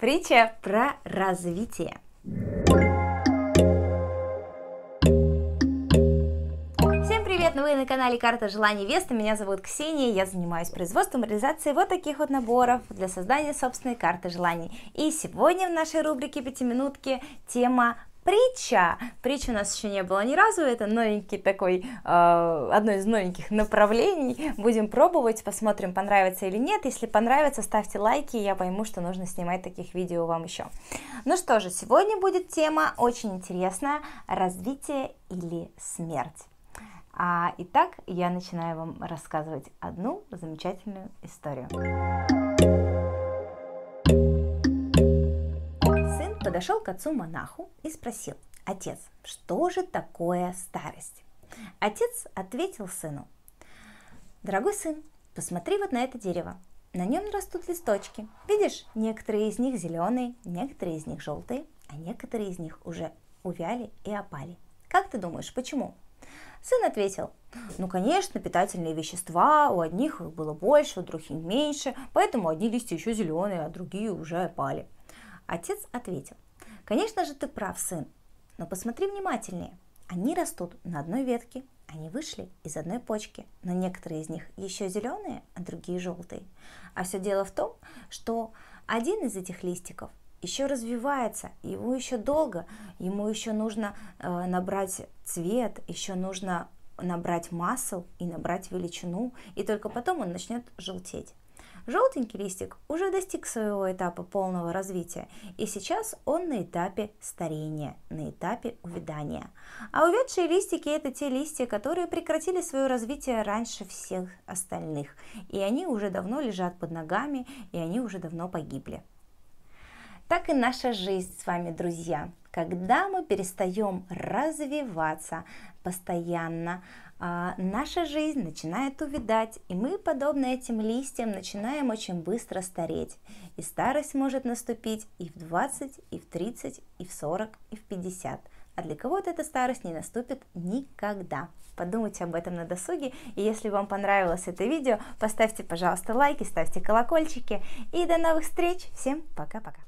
Притча про развитие. Всем привет! Ну вы на канале Карта Желаний Веста. Меня зовут Ксения. Я занимаюсь производством и реализацией вот таких вот наборов для создания собственной карты желаний. И сегодня в нашей рубрике «Пятиминутки» тема притча. Притч у нас еще не было ни разу, это новенький такой, э, одно из новеньких направлений. Будем пробовать, посмотрим, понравится или нет. Если понравится, ставьте лайки, я пойму, что нужно снимать таких видео вам еще. Ну что же, сегодня будет тема очень интересная, развитие или смерть. А, итак, я начинаю вам рассказывать одну замечательную историю. подошел к отцу-монаху и спросил, «Отец, что же такое старость?» Отец ответил сыну, «Дорогой сын, посмотри вот на это дерево. На нем растут листочки. Видишь, некоторые из них зеленые, некоторые из них желтые, а некоторые из них уже увяли и опали. Как ты думаешь, почему?» Сын ответил, ну, конечно, питательные вещества, у одних их было больше, у других меньше, поэтому одни листья еще зеленые, а другие уже опали. Отец ответил, «Конечно же ты прав, сын, но посмотри внимательнее. Они растут на одной ветке, они вышли из одной почки, но некоторые из них еще зеленые, а другие желтые. А все дело в том, что один из этих листиков еще развивается, его еще долго, ему еще нужно э, набрать цвет, еще нужно набрать массу и набрать величину, и только потом он начнет желтеть. Желтенький листик уже достиг своего этапа полного развития, и сейчас он на этапе старения, на этапе увядания. А увядшие листики – это те листья, которые прекратили свое развитие раньше всех остальных, и они уже давно лежат под ногами, и они уже давно погибли. Так и наша жизнь с вами, друзья когда мы перестаем развиваться постоянно, а, наша жизнь начинает увидать, и мы, подобно этим листьям, начинаем очень быстро стареть. И старость может наступить и в 20, и в 30, и в 40, и в 50. А для кого-то эта старость не наступит никогда. Подумайте об этом на досуге, и если вам понравилось это видео, поставьте, пожалуйста, лайки, ставьте колокольчики, и до новых встреч, всем пока-пока.